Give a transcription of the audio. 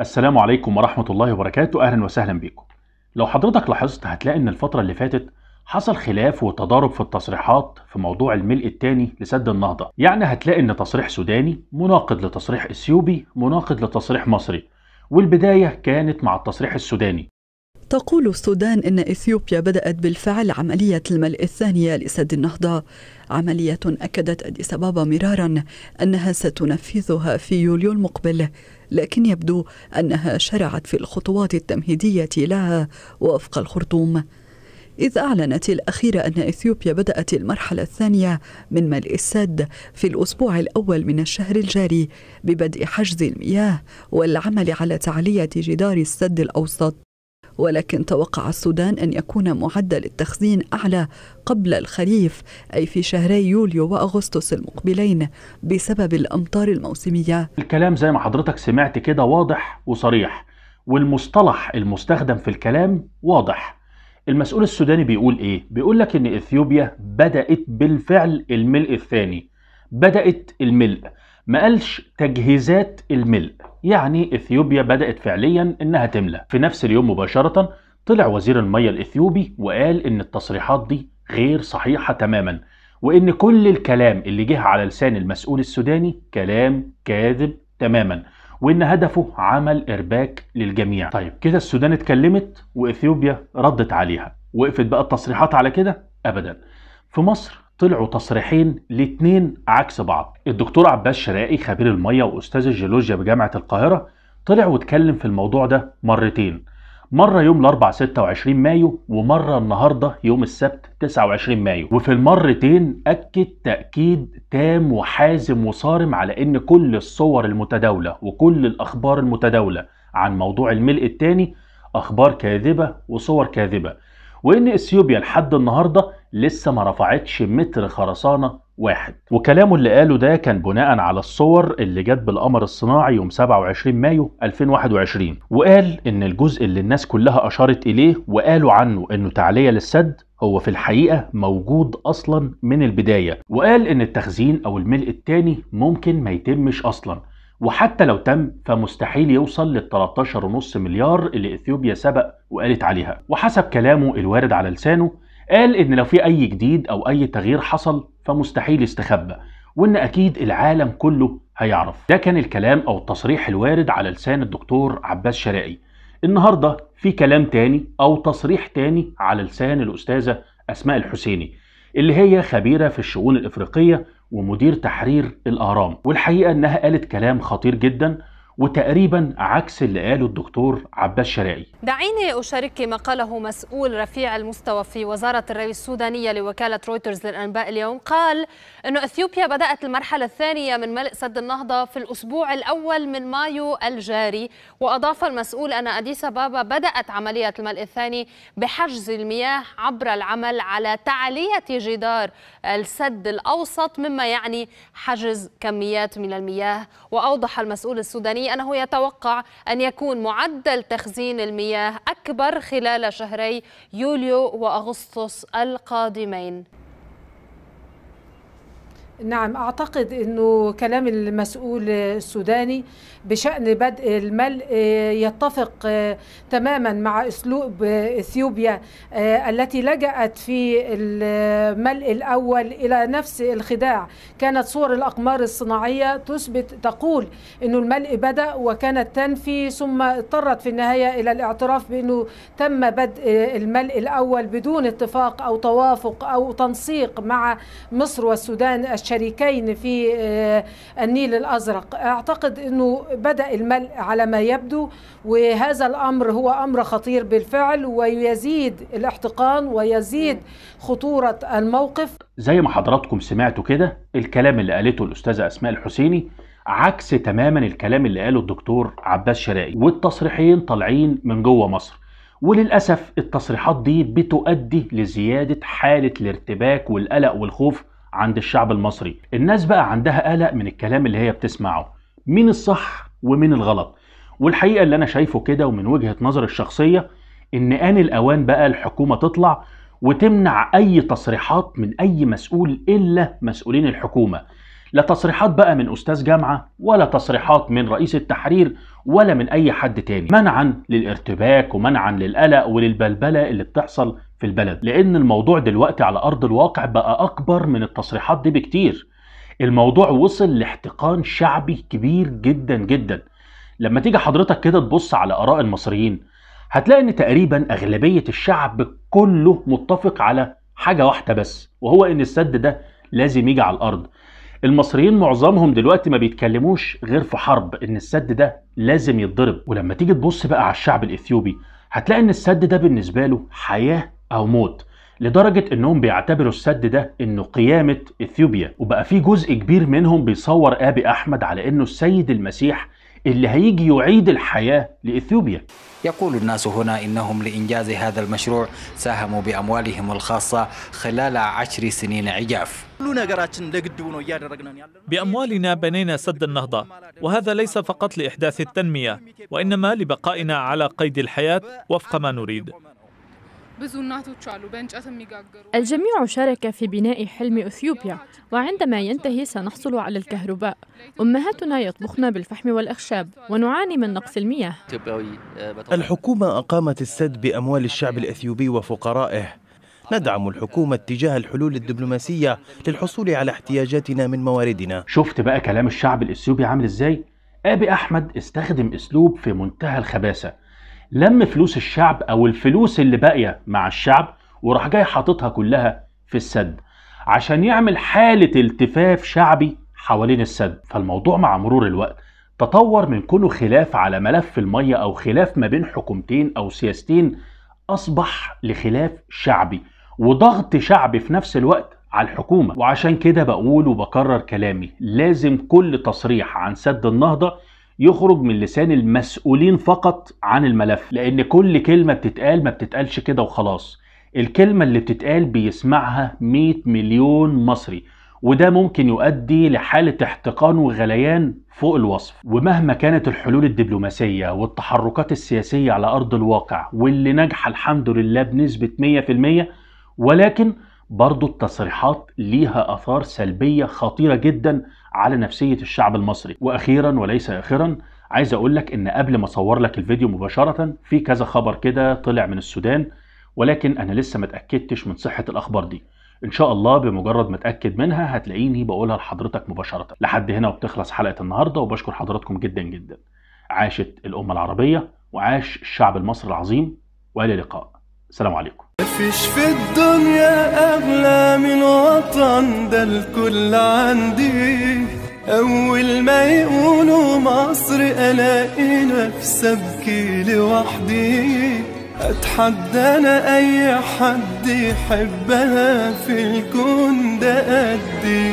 السلام عليكم ورحمة الله وبركاته أهلا وسهلا بكم لو حضرتك لاحظت هتلاقي ان الفترة اللي فاتت حصل خلاف وتضارب في التصريحات في موضوع الملء الثاني لسد النهضة يعني هتلاقي ان تصريح سوداني مناقض لتصريح اثيوبي مناقض لتصريح مصري والبداية كانت مع التصريح السوداني تقول السودان إن إثيوبيا بدأت بالفعل عملية الملء الثانية لسد النهضة عملية أكدت أديس أبابا مرارا أنها ستنفذها في يوليو المقبل لكن يبدو أنها شرعت في الخطوات التمهيدية لها وفق الخرطوم إذ أعلنت الأخيرة أن إثيوبيا بدأت المرحلة الثانية من ملء السد في الأسبوع الأول من الشهر الجاري ببدء حجز المياه والعمل على تعلية جدار السد الأوسط ولكن توقع السودان أن يكون معدل التخزين أعلى قبل الخريف أي في شهري يوليو وأغسطس المقبلين بسبب الأمطار الموسمية الكلام زي ما حضرتك سمعت كده واضح وصريح والمصطلح المستخدم في الكلام واضح المسؤول السوداني بيقول ايه؟ بيقول لك ان اثيوبيا بدأت بالفعل الملء الثاني بدأت الملء ما قالش تجهيزات الملء يعني اثيوبيا بدأت فعليا انها تملى في نفس اليوم مباشرة طلع وزير المية الاثيوبي وقال ان التصريحات دي غير صحيحة تماما وان كل الكلام اللي جه على لسان المسؤول السوداني كلام كاذب تماما وان هدفه عمل ارباك للجميع طيب كده السودان اتكلمت واثيوبيا ردت عليها وقفت بقى التصريحات على كده ابدا في مصر طلعوا تصريحين الاتنين عكس بعض الدكتور عباس شرائي خبير المية وأستاذ الجيولوجيا بجامعة القاهرة طلع واتكلم في الموضوع ده مرتين مرة يوم الأربع 26 مايو ومرة النهاردة يوم السبت 29 مايو وفي المرتين أكد تأكيد تام وحازم وصارم على إن كل الصور المتداولة وكل الأخبار المتداولة عن موضوع الملء الثاني أخبار كاذبة وصور كاذبة وإن إثيوبيا لحد النهاردة لسه ما رفعتش متر خرسانة واحد وكلامه اللي قاله ده كان بناء على الصور اللي جت بالقمر الصناعي يوم 27 مايو 2021 وقال ان الجزء اللي الناس كلها اشارت اليه وقالوا عنه انه تعلية للسد هو في الحقيقة موجود اصلا من البداية وقال ان التخزين او الملء التاني ممكن ما يتمش اصلا وحتى لو تم فمستحيل يوصل لل 13.5 مليار اللي اثيوبيا سبق وقالت عليها وحسب كلامه الوارد على لسانه قال إن لو في أي جديد أو أي تغيير حصل فمستحيل يستخبى وإن أكيد العالم كله هيعرف ده كان الكلام أو التصريح الوارد على لسان الدكتور عباس شرائي النهاردة في كلام تاني أو تصريح تاني على لسان الأستاذة أسماء الحسيني اللي هي خبيرة في الشؤون الإفريقية ومدير تحرير الأهرام والحقيقة إنها قالت كلام خطير جدا وتقريبا عكس اللي قاله الدكتور عباس شرائي دعيني أشارك ما قاله مسؤول رفيع المستوى في وزارة الري السودانية لوكالة رويترز للأنباء اليوم قال أن أثيوبيا بدأت المرحلة الثانية من ملء سد النهضة في الأسبوع الأول من مايو الجاري وأضاف المسؤول أن أديس بابا بدأت عملية الملء الثاني بحجز المياه عبر العمل على تعلية جدار السد الأوسط مما يعني حجز كميات من المياه وأوضح المسؤول السوداني أنه يتوقع أن يكون معدل تخزين المياه أكبر خلال شهري يوليو وأغسطس القادمين نعم أعتقد أنه كلام المسؤول السوداني بشأن بدء الملء آه، يتفق آه، تماما مع أسلوب آه، إثيوبيا التي لجأت في الملء الأول إلى نفس الخداع كانت صور الأقمار الصناعية تثبت تقول أن الملء بدأ وكانت تنفي ثم اضطرت في النهاية إلى الاعتراف بأنه تم بدء الملء الأول بدون اتفاق أو توافق أو تنسيق مع مصر والسودان الشرقية شريكين في آه، النيل الأزرق أعتقد أنه بدأ الملء على ما يبدو وهذا الأمر هو أمر خطير بالفعل ويزيد الاحتقان ويزيد خطورة الموقف زي ما حضراتكم سمعتوا كده الكلام اللي قالته الأستاذة أسماء الحسيني عكس تماما الكلام اللي قاله الدكتور عباس شرائي والتصريحين طالعين من جوه مصر وللأسف التصريحات دي بتؤدي لزيادة حالة الارتباك والقلق والخوف عند الشعب المصري الناس بقى عندها قلق من الكلام اللي هي بتسمعه مين الصح ومين الغلط والحقيقة اللي أنا شايفه كده ومن وجهة نظر الشخصية إن آن الأوان بقى الحكومة تطلع وتمنع أي تصريحات من أي مسؤول إلا مسؤولين الحكومة لا تصريحات بقى من أستاذ جامعة ولا تصريحات من رئيس التحرير ولا من أي حد تاني منعا للارتباك ومنعا للقلق وللبلبلة اللي بتحصل في البلد لأن الموضوع دلوقتي على أرض الواقع بقى أكبر من التصريحات دي بكتير الموضوع وصل لاحتقان شعبي كبير جدا جدا لما تيجي حضرتك كده تبص على آراء المصريين هتلاقي ان تقريبا اغلبيه الشعب كله متفق على حاجه واحده بس وهو ان السد ده لازم يجي على الارض المصريين معظمهم دلوقتي ما بيتكلموش غير في حرب ان السد ده لازم يتضرب ولما تيجي تبص بقى على الشعب الاثيوبي هتلاقي ان السد ده بالنسبه له حياه او موت لدرجة انهم بيعتبروا السد ده انه قيامة اثيوبيا وبقى في جزء كبير منهم بيصور ابي احمد على انه السيد المسيح اللي هيجي يعيد الحياة لإثيوبيا يقول الناس هنا إنهم لإنجاز هذا المشروع ساهموا بأموالهم الخاصة خلال عشر سنين عجاف بأموالنا بنينا سد النهضة وهذا ليس فقط لإحداث التنمية وإنما لبقائنا على قيد الحياة وفق ما نريد الجميع شارك في بناء حلم أثيوبيا وعندما ينتهي سنحصل على الكهرباء أمهاتنا يطبخن بالفحم والأخشاب ونعاني من نقص المياه الحكومة أقامت السد بأموال الشعب الأثيوبي وفقرائه ندعم الحكومة اتجاه الحلول الدبلوماسية للحصول على احتياجاتنا من مواردنا شفت بقى كلام الشعب الأثيوبي عامل إزاي؟ أبي أحمد استخدم أسلوب في منتهى الخباثة لم فلوس الشعب او الفلوس اللي باقيه مع الشعب وراح جاي حاططها كلها في السد عشان يعمل حاله التفاف شعبي حوالين السد فالموضوع مع مرور الوقت تطور من كونه خلاف على ملف الميه او خلاف ما بين حكومتين او سياستين اصبح لخلاف شعبي وضغط شعبي في نفس الوقت على الحكومه وعشان كده بقول وبكرر كلامي لازم كل تصريح عن سد النهضه يخرج من لسان المسؤولين فقط عن الملف لأن كل كلمة بتتقال ما بتتقالش كده وخلاص الكلمة اللي بتتقال بيسمعها 100 مليون مصري وده ممكن يؤدي لحالة احتقان وغليان فوق الوصف ومهما كانت الحلول الدبلوماسية والتحركات السياسية على أرض الواقع واللي ناجحة الحمد لله بنسبة 100% ولكن برضو التصريحات ليها اثار سلبيه خطيره جدا على نفسيه الشعب المصري واخيرا وليس اخرا عايز اقول لك ان قبل ما اصور لك الفيديو مباشره في كذا خبر كده طلع من السودان ولكن انا لسه ما تأكدتش من صحه الاخبار دي ان شاء الله بمجرد ما اتاكد منها هتلاقيني بقولها لحضرتك مباشره لحد هنا وبتخلص حلقه النهارده وبشكر حضراتكم جدا جدا عاشت الامه العربيه وعاش الشعب المصري العظيم والى اللقاء سلام عليكم مفيش في الدنيا أغلى من وطن ده الكل عندي أول ما يقولوا مصر ألاقي نفسي أبكي لوحدي أتحدى أنا أي حد يحبها في الكون ده قدي